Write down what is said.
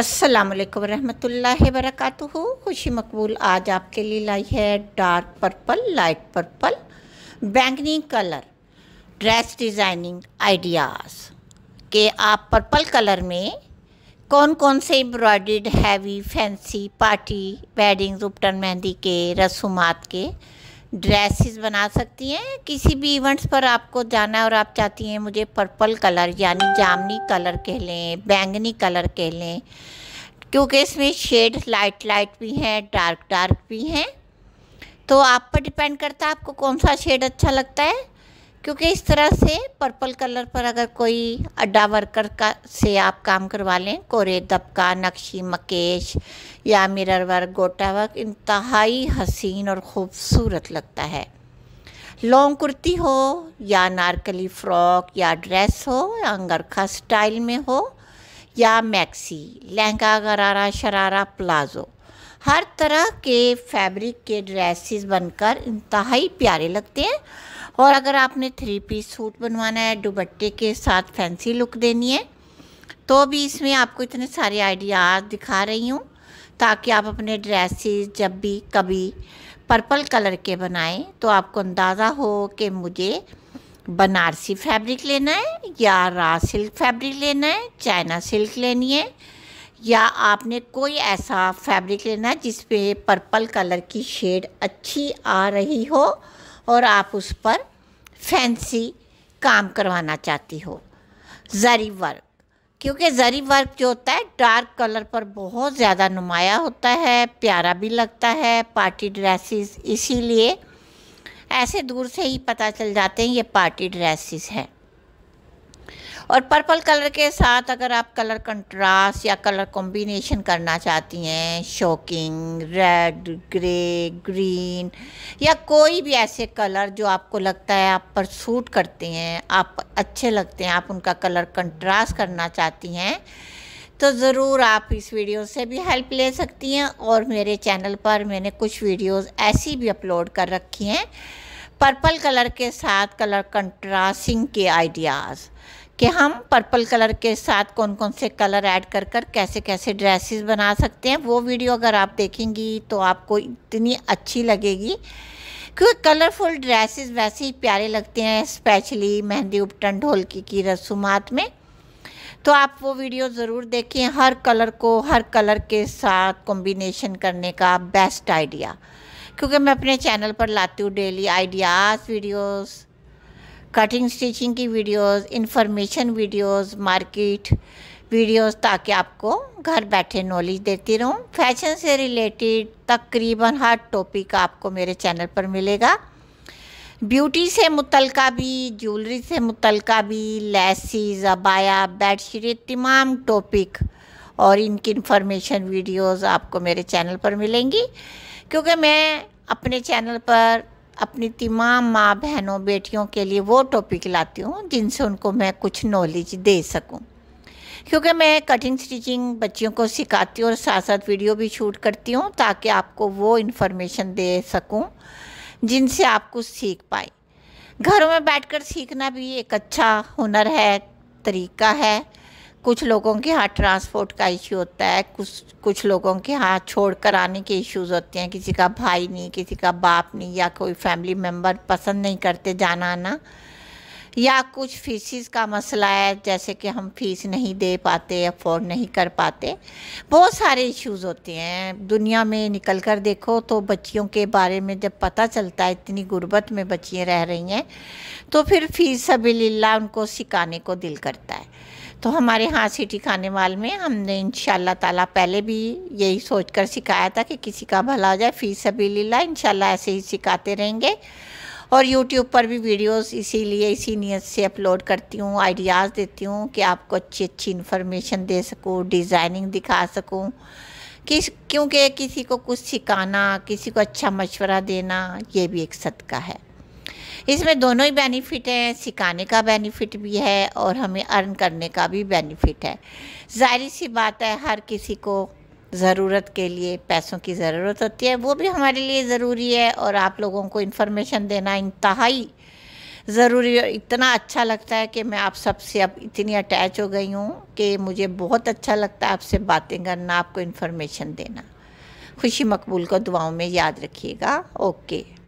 असलकम रहमतुल्लाहि वरकatuhu खुशी मकबूल आज आपके लिए लाई है डार्क पर्पल लाइट पर्पल बैंगनी कलर ड्रेस डिज़ाइनिंग आइडियाज़ के आप पर्पल कलर में कौन कौन से एम्ब्रॉयड हैवी फैंसी पार्टी वेडिंग उपटन मेहंदी के रसूमात के ड्रेसेस बना सकती हैं किसी भी इवेंट्स पर आपको जाना है और आप चाहती हैं मुझे पर्पल कलर यानी जामनी कलर कह लें बैंगनी कलर कह लें क्योंकि इसमें शेड लाइट लाइट भी हैं डार्क डार्क भी हैं तो आप पर डिपेंड करता है आपको कौन सा शेड अच्छा लगता है क्योंकि इस तरह से पर्पल कलर पर अगर कोई अड्डा वर्कर का से आप काम करवा लें कोरे दबका नक्शी मकेश या मिरर वर्क गोटा वर्क इंतहाई हसीन और ख़ूबसूरत लगता है लॉन्ग कुर्ती हो या नारकली फ्रॉक या ड्रेस हो या अंगरखा स्टाइल में हो या मैक्सी लहंगा गरारा शरारा प्लाज़ो हर तरह के फैब्रिक के ड्रेसेस बनकर इंतहाई प्यारे लगते हैं और अगर आपने थ्री पीस सूट बनवाना है दुबट्टे के साथ फैंसी लुक देनी है तो भी इसमें आपको इतने सारे आइडियाज़ दिखा रही हूँ ताकि आप अपने ड्रेसेस जब भी कभी पर्पल कलर के बनाएं तो आपको अंदाज़ा हो कि मुझे बनारसी फैब्रिक लेना है या रा सिल्क फैब्रिक लेना है चाइना सिल्क लेनी है या आपने कोई ऐसा फैब्रिक लेना है जिस पे पर्पल कलर की शेड अच्छी आ रही हो और आप उस पर फैंसी काम करवाना चाहती हो जरी वर्क क्योंकि जरी वर्क जो होता है डार्क कलर पर बहुत ज़्यादा नुमाया होता है प्यारा भी लगता है पार्टी ड्रेसेस इसीलिए ऐसे दूर से ही पता चल जाते हैं ये पार्टी ड्रेसेस हैं और पर्पल कलर के साथ अगर आप कलर कंट्रास्ट या कलर कॉम्बिनेशन करना चाहती हैं शॉकिंग रेड ग्रे ग्रीन या कोई भी ऐसे कलर जो आपको लगता है आप पर सूट करते हैं आप अच्छे लगते हैं आप उनका कलर कंट्रास्ट करना चाहती हैं तो ज़रूर आप इस वीडियो से भी हेल्प ले सकती हैं और मेरे चैनल पर मैंने कुछ वीडियोस ऐसी भी अपलोड कर रखी हैं पर्पल कलर के साथ कलर कंट्रास्टिंग के आइडियाज़ कि हम पर्पल कलर के साथ कौन कौन से कलर ऐड कर कर कैसे कैसे ड्रेसेस बना सकते हैं वो वीडियो अगर आप देखेंगी तो आपको इतनी अच्छी लगेगी क्योंकि कलरफुल ड्रेसेस वैसे ही प्यारे लगते हैं स्पेशली मेहंदी उपटन ढोलकी की रसूमात में तो आप वो वीडियो ज़रूर देखें हर कलर को हर कलर के साथ कॉम्बिनेशन करने का बेस्ट आइडिया क्योंकि मैं अपने चैनल पर लाती हूँ daily ideas videos cutting stitching की videos information videos market videos ताकि आपको घर बैठे नॉलेज देती रहूँ फैशन से रिलेटेड तकरीबन हर टॉपिक आपको मेरे चैनल पर मिलेगा ब्यूटी से मुतलका भी ज्वेलरी से मुतलका भी लेसिस अबाया बेडशीट तमाम टॉपिक और इनकी इन्फॉर्मेशन वीडियोस आपको मेरे चैनल पर मिलेंगी क्योंकि मैं अपने चैनल पर अपनी तमाम माँ बहनों बेटियों के लिए वो टॉपिक लाती हूँ जिनसे उनको मैं कुछ नॉलेज दे सकूँ क्योंकि मैं कटिंग स्टिचिंग बच्चियों को सिखाती हूँ और साथ साथ वीडियो भी शूट करती हूँ ताकि आपको वो इन्फॉर्मेशन दे सकूँ जिनसे आप कुछ सीख पाए घरों में बैठकर सीखना भी एक अच्छा हुनर है तरीका है कुछ लोगों के हाथ ट्रांसपोर्ट का इश्यू होता है कुछ कुछ लोगों के हाथ छोड़ कर आने के इश्यूज़ होते हैं किसी का भाई नहीं किसी का बाप नहीं या कोई फैमिली मेम्बर पसंद नहीं करते जाना आना या कुछ फीसिस का मसला है जैसे कि हम फीस नहीं दे पाते अफोर्ड नहीं कर पाते बहुत सारे इश्यूज़ होते हैं दुनिया में निकल कर देखो तो बच्चियों के बारे में जब पता चलता है इतनी गुर्बत में बच्चियाँ रह रही हैं तो फिर फीस सभी उनको सिखाने को दिल करता है तो हमारे यहाँ सिटी वाल में हमने इन ताला पहले भी यही सोच कर सिखाया था कि किसी का भला हो जाए फीस अभी लीला इन ऐसे ही सिखाते रहेंगे और यूट्यूब पर भी वीडियोस इसीलिए इसी नीयत से अपलोड करती हूँ आइडियाज़ देती हूँ कि आपको अच्छी अच्छी इन्फॉर्मेशन दे सकूँ डिज़ाइनिंग दिखा सकूँ किस क्योंकि किसी को कुछ सिखाना किसी को अच्छा मशवरा देना ये भी एक सदका है इसमें दोनों ही बेनिफिट हैं सिखाने का बेनिफिट भी है और हमें अर्न करने का भी बेनिफिट है जाहिर सी बात है हर किसी को ज़रूरत के लिए पैसों की ज़रूरत होती है वो भी हमारे लिए ज़रूरी है और आप लोगों को इन्फॉर्मेशन देना इंतहाई ज़रूरी और इतना अच्छा लगता है कि मैं आप सबसे अब इतनी अटैच हो गई हूँ कि मुझे बहुत अच्छा लगता है आपसे बातें करना आपको इन्फॉर्मेशन देना खुशी मकबूल को दुआओं में याद रखिएगा ओके